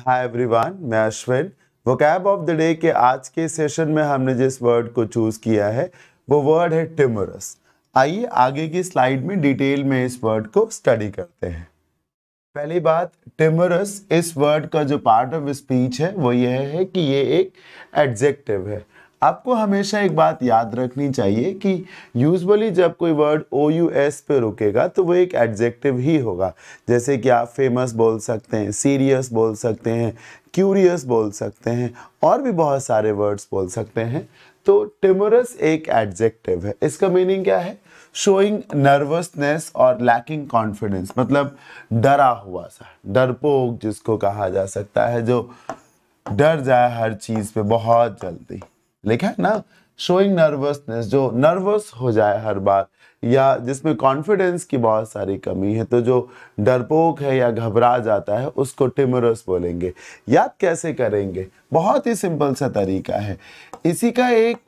हाय everyone मैं अश्विन कैब of the day के आज के सेशन में हमने जिस वर्ड को चूज किया है वो वर्ड है टिमरस आइए आगे की स्लाइड में डिटेल में इस वर्ड को स्टडी करते हैं पहली बात टिमरस इस वर्ड का जो पार्ट ऑफ स्पीच है वो यह है कि ये एक एडजेक्टिव है आपको हमेशा एक बात याद रखनी चाहिए कि यूजली जब कोई वर्ड ओ यू एस पे रुकेगा तो वो एक एडजेक्टिव ही होगा जैसे कि आप फेमस बोल सकते हैं सीरियस बोल सकते हैं क्यूरियस बोल सकते हैं और भी बहुत सारे वर्ड्स बोल सकते हैं तो टिमोरस एक एडजेक्टिव है इसका मीनिंग क्या है शोइंग नर्वसनेस और लैकिंग कॉन्फिडेंस मतलब डरा हुआ सा डरपोक जिसको कहा जा सकता है जो डर जाए हर चीज़ पे बहुत जल्दी लिखा है ना शोइंग नर्वसनेस जो नर्वस हो जाए हर बार या जिसमें कॉन्फिडेंस की बहुत सारी कमी है तो जो डरपोक है या घबरा जाता है उसको टिमरस बोलेंगे याद कैसे करेंगे बहुत ही सिंपल सा तरीका है इसी का एक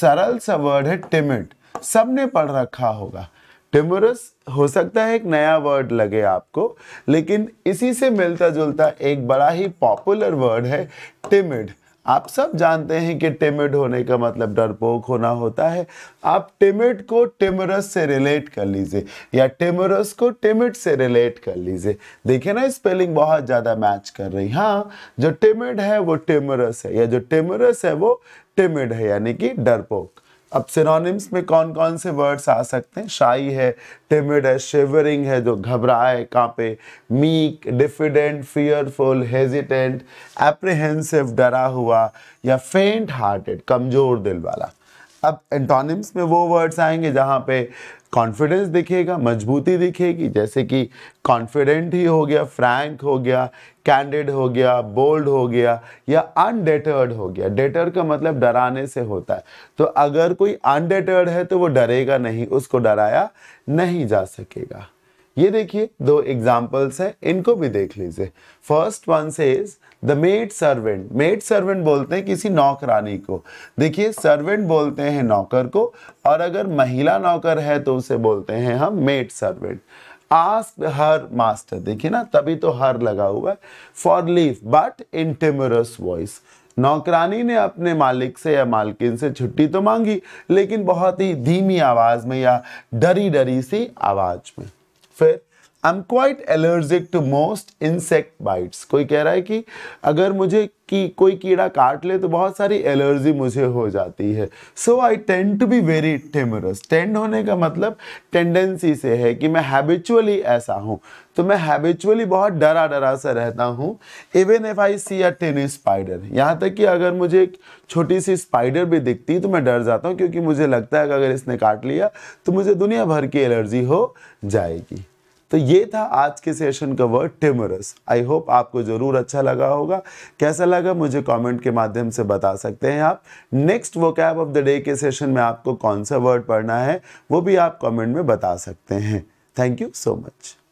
सरल सा वर्ड है टिमिड सबने पढ़ रखा होगा टिमरस हो सकता है एक नया वर्ड लगे आपको लेकिन इसी से मिलता जुलता एक बड़ा ही पॉपुलर वर्ड है टिमिड आप सब जानते हैं कि टेमिड होने का मतलब डरपोक होना होता है आप टेमिड को टेमरस से रिलेट कर लीजिए या टेमरस को टेमिड से रिलेट कर लीजिए देखिए ना स्पेलिंग बहुत ज़्यादा मैच कर रही हाँ जो टेमिड है वो टेमरस है या जो टेमरस है वो टेमिड है यानी कि डरपोक अब सिनोनिम्स में कौन कौन से वर्ड्स आ सकते हैं शाई है टिमिड है शिवरिंग है जो घबराए कांपे meek diffident fearful hesitant apprehensive डरा हुआ या फेंट हार्टेड कमज़ोर दिल वाला अब एंटोनिम्स में वो वर्ड्स आएंगे जहाँ पे कॉन्फिडेंस दिखेगा मजबूती दिखेगी जैसे कि कॉन्फिडेंट ही हो गया फ्रैंक हो गया कैंडिड हो गया बोल्ड हो गया या अनडेटर्ड हो गया डेटर का मतलब डराने से होता है तो अगर कोई अनडेटर्ड है तो वो डरेगा नहीं उसको डराया नहीं जा सकेगा ये देखिए दो एग्जाम्पल्स है इनको भी देख लीजिए फर्स्ट वन से is the maid servant maid servant बोलते हैं किसी नौकरानी को देखिए सर्वेंट बोलते हैं नौकर को और अगर महिला नौकर है तो उसे बोलते हैं हम maid servant ask her master देखिए ना तभी तो हर लगा हुआ है for leave but in timorous voice नौकरानी ने अपने मालिक से या मालकिन से छुट्टी तो मांगी लेकिन बहुत ही धीमी आवाज़ में या डरी डरी सी आवाज़ में Fit. I am quite allergic to most insect bites कोई कह रहा है कि अगर मुझे कि कोई कीड़ा काट ले तो बहुत सारी एलर्जी मुझे हो जाती है so I tend to be very timorous tend होने का मतलब टेंडेंसी से है कि मैं हैबिचुअली ऐसा हूँ तो मैं हैबिचुअली बहुत डरा डरा सा रहता हूँ even if I see a ten spider यहाँ तक कि अगर मुझे एक छोटी सी स्पाइडर भी दिखती तो मैं डर जाता हूँ क्योंकि मुझे लगता है कि अगर इसने काट लिया तो मुझे दुनिया भर की एलर्जी हो जाएगी तो ये था आज के सेशन का वर्ड टिमरस आई होप आपको ज़रूर अच्छा लगा होगा कैसा लगा मुझे कमेंट के माध्यम से बता सकते हैं आप नेक्स्ट वो कैब ऑफ द डे के सेशन में आपको कौन सा वर्ड पढ़ना है वो भी आप कमेंट में बता सकते हैं थैंक यू सो मच